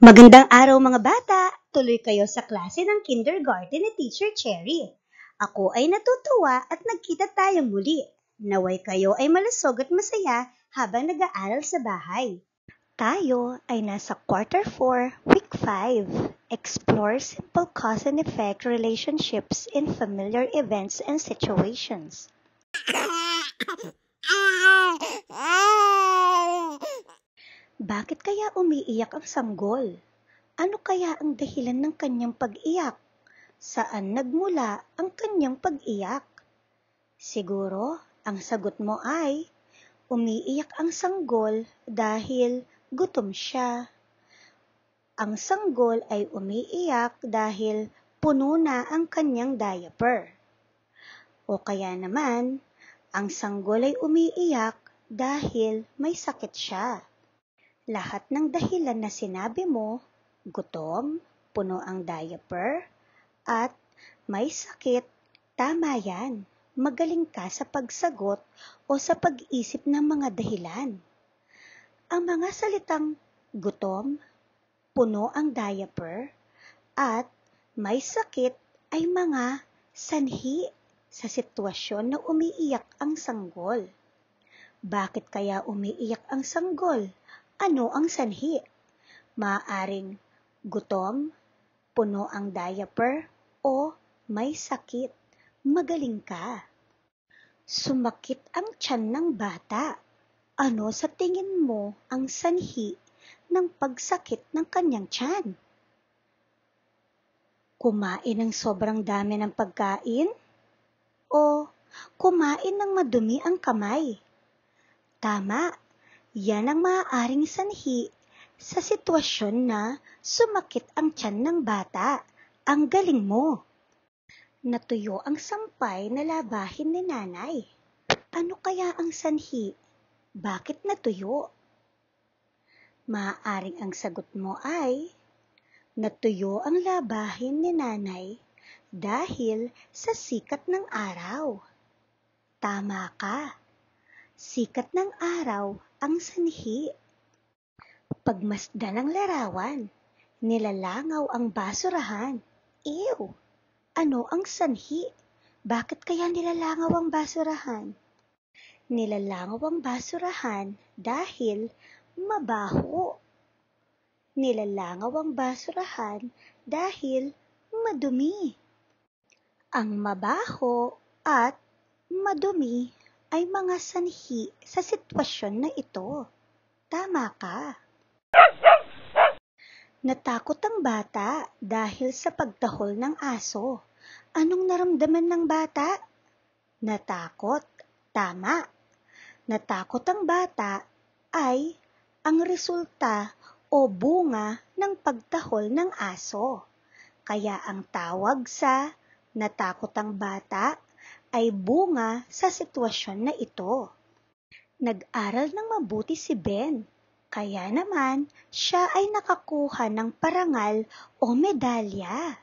Magandang araw mga bata! Tuloy kayo sa klase ng kindergarten ni Teacher Cherry. Ako ay natutuwa at nagkita tayo muli. Naway kayo ay malusog at masaya habang nag-aaral sa bahay. Tayo ay nasa quarter 4, week 5. Explore simple cause and effect relationships in familiar events and situations. Bakit kaya umiiyak ang sanggol? Ano kaya ang dahilan ng kanyang pag-iyak? Saan nagmula ang kanyang pag-iyak? Siguro, ang sagot mo ay, umiiyak ang sanggol dahil gutom siya. Ang sanggol ay umiiyak dahil puno na ang kanyang diaper. O kaya naman, ang sanggol ay umiiyak dahil may sakit siya lahat ng dahilan na sinabi mo, gutom, puno ang diaper, at may sakit, tama yan. Magaling ka sa pagsagot o sa pag-isip ng mga dahilan. Ang mga salitang gutom, puno ang diaper, at may sakit ay mga sanhi sa sitwasyon na umiiyak ang sanggol. Bakit kaya umiiyak ang sanggol? ano ang sanhi? Maaring gutom, puno ang diaper, o may sakit, magaling ka. Sumakit ang tiyan ng bata. Ano sa tingin mo ang sanhi ng pagsakit ng kanyang tiyan? Kumain ng sobrang dami ng pagkain? O kumain ng madumi ang kamay? Tama, yan ang maaaring sanhi sa sitwasyon na sumakit ang tiyan ng bata. Ang galing mo! Natuyo ang sampay na labahin ni nanay. Ano kaya ang sanhi? Bakit natuyo? Maaaring ang sagot mo ay, natuyo ang labahin ni nanay dahil sa sikat ng araw. Tama ka. Sikat ng araw ang sanhi. Pagmasdan ang larawan, nilalangaw ang basurahan. Ew! Ano ang sanhi? Bakit kaya nilalangaw ang basurahan? Nilalangaw ang basurahan dahil mabaho. Nilalangaw ang basurahan dahil madumi. Ang mabaho at madumi ay mga sanhi sa sitwasyon na ito. Tama ka. Natakot ang bata dahil sa pagtahol ng aso. Anong naramdaman ng bata? Natakot. Tama. Natakot ang bata ay ang resulta o bunga ng pagtahol ng aso. Kaya ang tawag sa natakot ang bata ay bunga sa sitwasyon na ito. Nag-aral ng mabuti si Ben, kaya naman siya ay nakakuha ng parangal o medalya.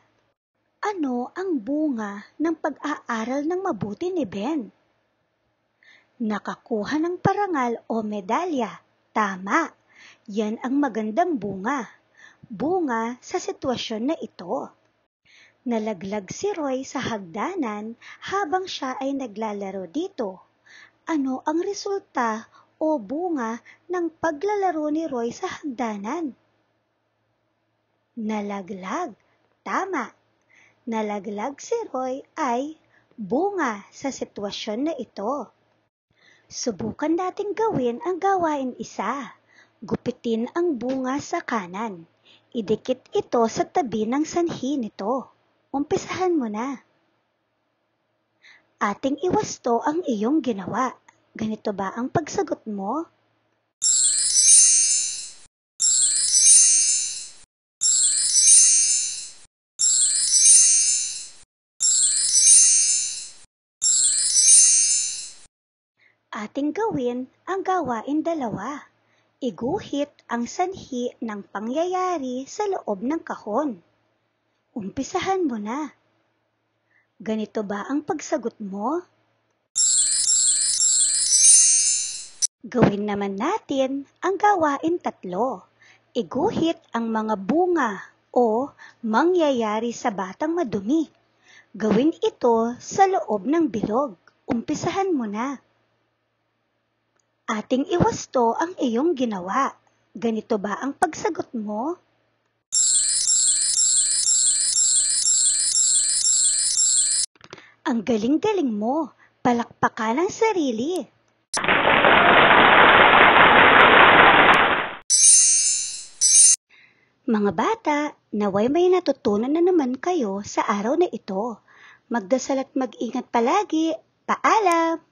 Ano ang bunga ng pag-aaral ng mabuti ni Ben? Nakakuha ng parangal o medalya. Tama. Yan ang magandang bunga. Bunga sa sitwasyon na ito. Nalaglag si Roy sa hagdanan habang siya ay naglalaro dito. Ano ang resulta o bunga ng paglalaro ni Roy sa hagdanan? Nalaglag. Tama. Nalaglag si Roy ay bunga sa sitwasyon na ito. Subukan nating gawin ang gawain isa. Gupitin ang bunga sa kanan. Idikit ito sa tabi ng sanhi nito umpisahan mo na. Ating iwasto ang iyong ginawa. Ganito ba ang pagsagot mo? Ating gawin ang gawain dalawa. Iguhit ang sanhi ng pangyayari sa loob ng kahon. Umpisahan mo na. Ganito ba ang pagsagot mo? Gawin naman natin ang gawain tatlo. Iguhit ang mga bunga o mangyayari sa batang madumi. Gawin ito sa loob ng bilog. Umpisahan mo na. Ating iwasto ang iyong ginawa. Ganito ba ang pagsagot mo? Ang galing-galing mo. Palakpakan ang sarili. Mga bata, naway may natutunan na naman kayo sa araw na ito. Magdasal at mag-ingat palagi. Paalam!